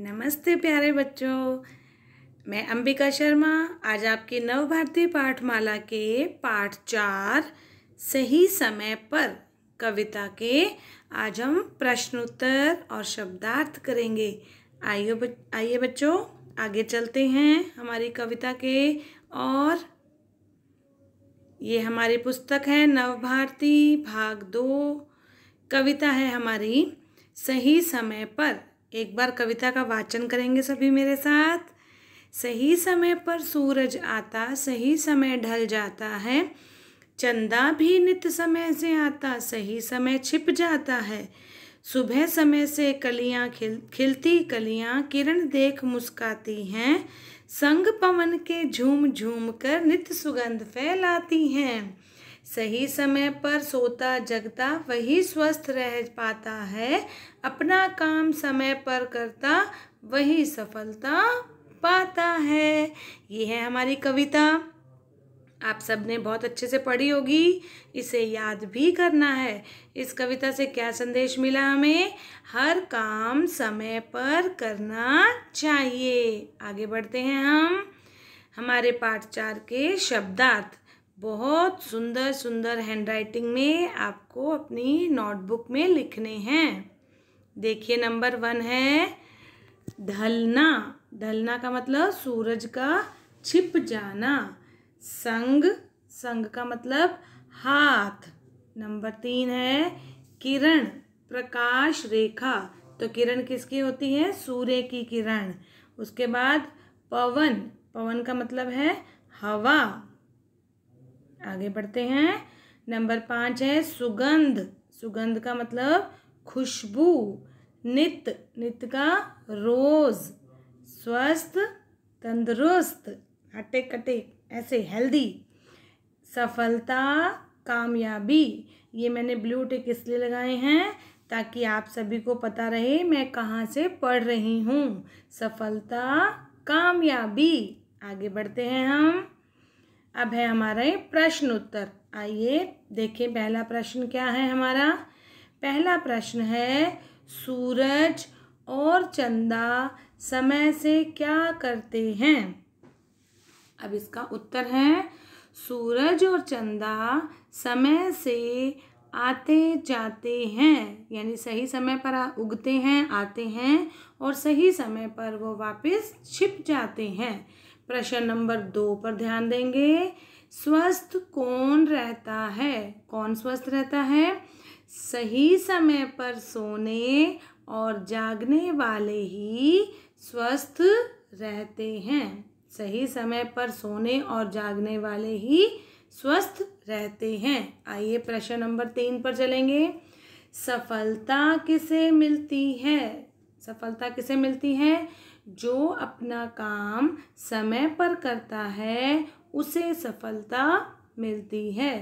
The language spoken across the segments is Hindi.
नमस्ते प्यारे बच्चों मैं अंबिका शर्मा आज आपकी नव भारतीय पाठमाला के पाठ चार सही समय पर कविता के आज हम प्रश्नोत्तर और शब्दार्थ करेंगे आइए आइए बच्चों आगे चलते हैं हमारी कविता के और ये हमारी पुस्तक है नव भारती भाग दो कविता है हमारी सही समय पर एक बार कविता का वाचन करेंगे सभी मेरे साथ सही समय पर सूरज आता सही समय ढल जाता है चंदा भी नित समय से आता सही समय छिप जाता है सुबह समय से कलियां खिल खिलती कलियां किरण देख मुस्काती हैं संग पवन के झूम झूम कर नित सुगंध फैलाती हैं सही समय पर सोता जगता वही स्वस्थ रह पाता है अपना काम समय पर करता वही सफलता पाता है ये है हमारी कविता आप सब ने बहुत अच्छे से पढ़ी होगी इसे याद भी करना है इस कविता से क्या संदेश मिला हमें हर काम समय पर करना चाहिए आगे बढ़ते हैं हम हमारे पाठ चार के शब्दार्थ बहुत सुंदर सुंदर हैंडराइटिंग में आपको अपनी नोटबुक में लिखने हैं देखिए नंबर वन है ढलना ढलना का मतलब सूरज का छिप जाना संग संग का मतलब हाथ नंबर तीन है किरण प्रकाश रेखा तो किरण किसकी होती है सूर्य की किरण उसके बाद पवन पवन का मतलब है हवा आगे बढ़ते हैं नंबर पाँच है सुगंध सुगंध का मतलब खुशबू नित नित का रोज़ स्वस्थ तंदुरुस्त हटे कटे ऐसे हेल्दी सफलता कामयाबी ये मैंने ब्लू टिक इसलिए लगाए हैं ताकि आप सभी को पता रहे मैं कहाँ से पढ़ रही हूँ सफलता कामयाबी आगे बढ़ते हैं हम अब है ये प्रश्न उत्तर आइए देखें पहला प्रश्न क्या है हमारा पहला प्रश्न है सूरज और चंदा समय से क्या करते हैं अब इसका उत्तर है सूरज और चंदा समय से आते जाते हैं यानी सही समय पर उगते हैं आते हैं और सही समय पर वो वापस छिप जाते हैं प्रश्न नंबर दो पर ध्यान देंगे स्वस्थ कौन रहता है कौन स्वस्थ रहता है सही समय पर सोने और जागने वाले ही स्वस्थ रहते हैं सही समय पर सोने और जागने वाले ही स्वस्थ रहते हैं आइए प्रश्न नंबर तीन पर चलेंगे सफलता किसे मिलती है सफलता किसे मिलती है जो अपना काम समय पर करता है उसे सफलता मिलती है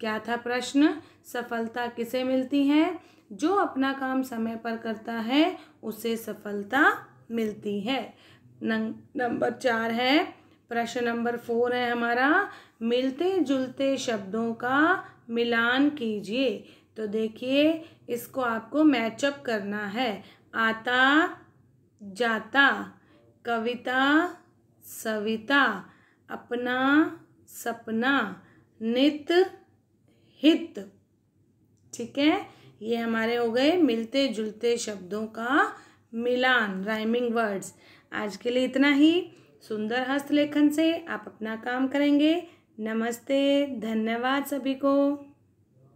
क्या था प्रश्न सफलता किसे मिलती है जो अपना काम समय पर करता है उसे सफलता मिलती है नंबर चार है प्रश्न नंबर फोर है हमारा मिलते जुलते शब्दों का मिलान कीजिए तो देखिए इसको आपको मैचअप करना है आता जाता कविता सविता अपना सपना नित हित ठीक है ये हमारे हो गए मिलते जुलते शब्दों का मिलान राइमिंग वर्ड्स आज के लिए इतना ही सुंदर हस्तलेखन से आप अपना काम करेंगे नमस्ते धन्यवाद सभी को